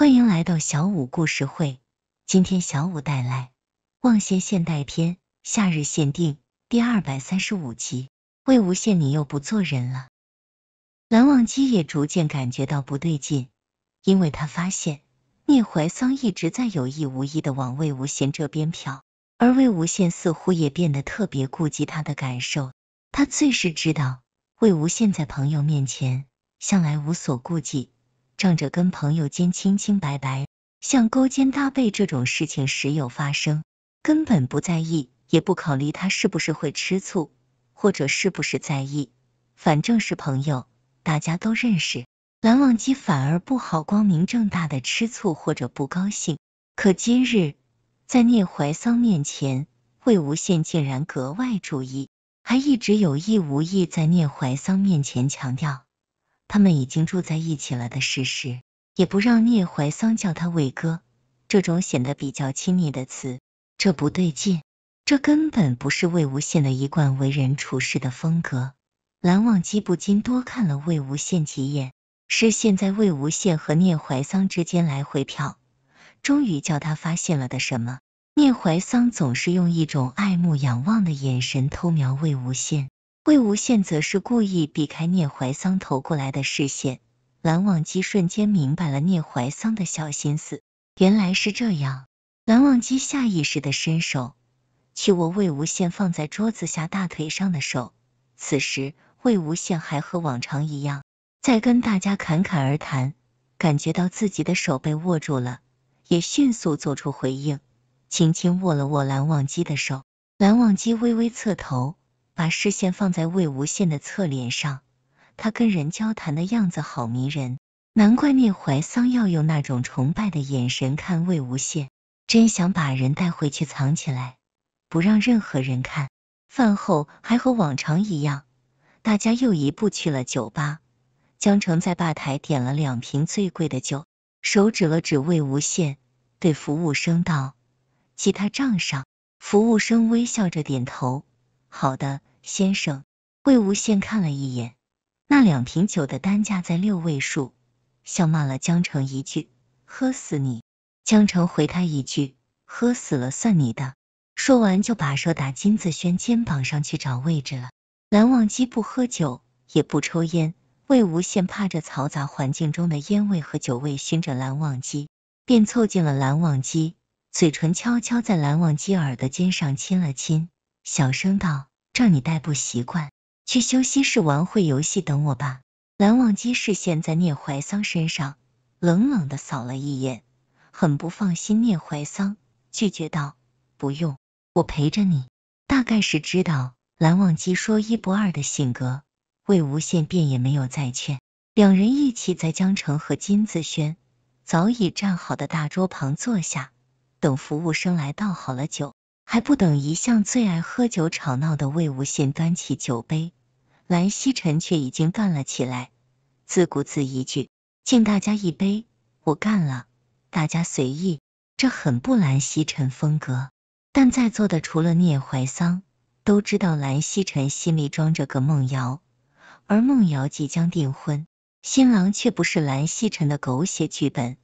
欢迎来到小五故事会。今天小五带来《忘仙现代篇·夏日限定》第二百三十五集。魏无羡，你又不做人了！蓝忘机也逐渐感觉到不对劲，因为他发现聂怀桑一直在有意无意的往魏无羡这边瞟，而魏无羡似乎也变得特别顾及他的感受。他最是知道，魏无羡在朋友面前向来无所顾忌。仗着跟朋友间清清白白，像勾肩搭背这种事情时有发生，根本不在意，也不考虑他是不是会吃醋，或者是不是在意，反正是朋友，大家都认识。蓝忘机反而不好光明正大的吃醋或者不高兴，可今日在聂怀桑面前，魏无羡竟然格外注意，还一直有意无意在聂怀桑面前强调。他们已经住在一起了的事实，也不让聂怀桑叫他魏哥这种显得比较亲昵的词，这不对劲，这根本不是魏无羡的一贯为人处事的风格。蓝忘机不禁多看了魏无羡几眼，是现在魏无羡和聂怀桑之间来回瞟，终于叫他发现了的什么。聂怀桑总是用一种爱慕仰望的眼神偷瞄魏无羡。魏无羡则是故意避开聂怀桑投过来的视线，蓝忘机瞬间明白了聂怀桑的小心思，原来是这样。蓝忘机下意识的伸手去握魏无羡放在桌子下大腿上的手，此时魏无羡还和往常一样在跟大家侃侃而谈，感觉到自己的手被握住了，也迅速做出回应，轻轻握了握蓝忘机的手。蓝忘机微微侧头。把视线放在魏无羡的侧脸上，他跟人交谈的样子好迷人，难怪聂怀桑要用那种崇拜的眼神看魏无羡，真想把人带回去藏起来，不让任何人看。饭后还和往常一样，大家又一步去了酒吧。江澄在吧台点了两瓶最贵的酒，手指了指魏无羡，对服务生道：“记他账上。”服务生微笑着点头：“好的。”先生，魏无羡看了一眼那两瓶酒的单价在六位数，笑骂了江澄一句：“喝死你！”江澄回他一句：“喝死了算你的。”说完就把手打金子轩肩膀上去找位置了。蓝忘机不喝酒也不抽烟，魏无羡怕这嘈杂环境中的烟味和酒味熏着蓝忘机，便凑近了蓝忘机，嘴唇悄悄在蓝忘机耳朵尖上亲了亲，小声道。照你带不习惯，去休息室玩会游戏，等我吧。蓝忘机视线在聂怀桑身上冷冷的扫了一眼，很不放心聂怀桑，拒绝道：“不用，我陪着你。”大概是知道蓝忘机说一不二的性格，魏无羡便也没有再劝，两人一起在江城和金子轩早已站好的大桌旁坐下，等服务生来倒好了酒。还不等一向最爱喝酒吵闹的魏无羡端起酒杯，蓝曦臣却已经干了起来，自顾自一句：“敬大家一杯，我干了，大家随意。”这很不蓝曦臣风格，但在座的除了聂怀桑，都知道蓝曦臣心里装着个梦瑶，而梦瑶即将订婚，新郎却不是蓝曦臣的狗血剧本，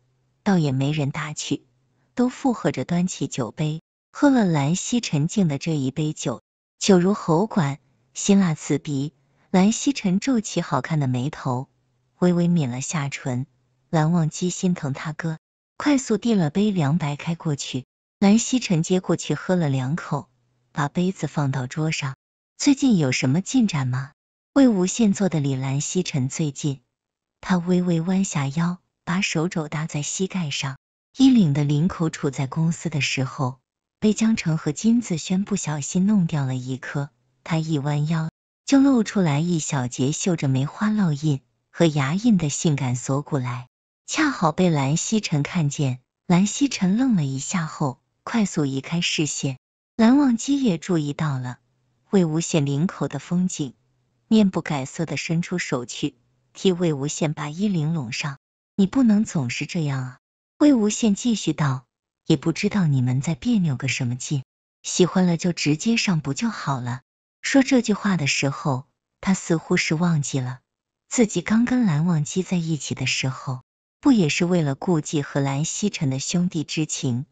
倒也没人搭趣，都附和着端起酒杯。喝了蓝曦臣敬的这一杯酒，酒如喉管，辛辣刺鼻。蓝曦臣皱起好看的眉头，微微抿了下唇。蓝忘机心疼他哥，快速递了杯凉白开过去。蓝曦臣接过去喝了两口，把杯子放到桌上。最近有什么进展吗？魏无羡做的李蓝曦臣最近，他微微弯下腰，把手肘搭在膝盖上，衣领的领口处在公司的时候。被江澄和金子轩不小心弄掉了一颗，他一弯腰就露出来一小截绣着梅花烙印和牙印的性感锁骨来，恰好被蓝曦臣看见。蓝曦臣愣了一下后，快速移开视线。蓝忘机也注意到了魏无羡领口的风景，面不改色的伸出手去替魏无羡把衣领拢上。你不能总是这样啊！魏无羡继续道。也不知道你们在别扭个什么劲，喜欢了就直接上不就好了？说这句话的时候，他似乎是忘记了自己刚跟蓝忘机在一起的时候，不也是为了顾忌和蓝曦臣的兄弟之情、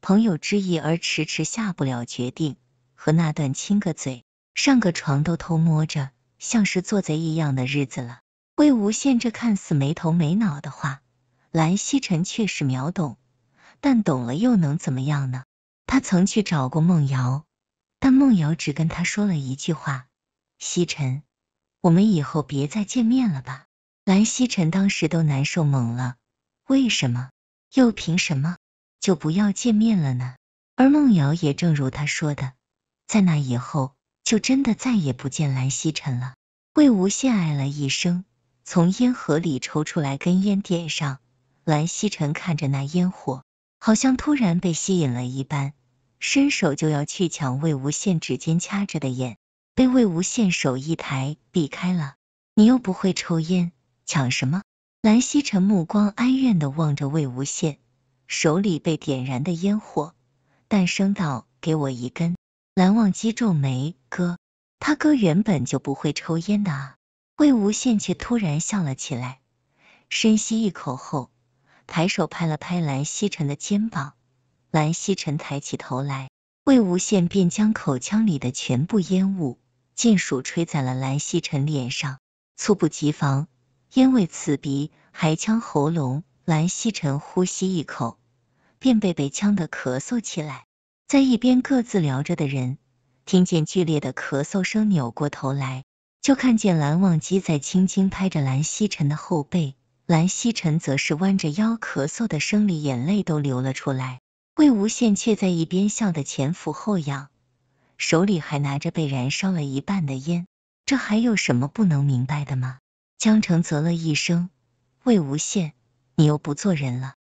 朋友之意而迟迟下不了决定，和那段亲个嘴、上个床都偷摸着，像是做贼一样的日子了？魏无羡这看似没头没脑的话，蓝曦臣却是秒懂。但懂了又能怎么样呢？他曾去找过梦瑶，但梦瑶只跟他说了一句话：“西沉，我们以后别再见面了吧。”蓝西沉当时都难受懵了，为什么？又凭什么？就不要见面了呢？而梦瑶也正如他说的，在那以后就真的再也不见蓝西沉了。魏无羡唉了一声，从烟盒里抽出来根烟，点上。蓝西沉看着那烟火。好像突然被吸引了一般，伸手就要去抢魏无羡指尖掐着的眼，被魏无羡手一抬避开了。你又不会抽烟，抢什么？蓝曦臣目光哀怨的望着魏无羡，手里被点燃的烟火，诞声道：“给我一根。”蓝忘机皱眉：“哥，他哥原本就不会抽烟的啊。”魏无羡却突然笑了起来，深吸一口后。抬手拍了拍蓝曦臣的肩膀，蓝曦臣抬起头来，魏无羡便将口腔里的全部烟雾尽数吹在了蓝曦臣脸上。猝不及防，因为刺鼻，还呛喉咙，蓝曦臣呼吸一口，便被被呛得咳嗽起来。在一边各自聊着的人听见剧烈的咳嗽声，扭过头来，就看见蓝忘机在轻轻拍着蓝曦臣的后背。蓝曦臣则是弯着腰咳嗽的生理眼泪都流了出来。魏无羡却在一边笑得前俯后仰，手里还拿着被燃烧了一半的烟。这还有什么不能明白的吗？江澄啧了一声：“魏无羡，你又不做人了。”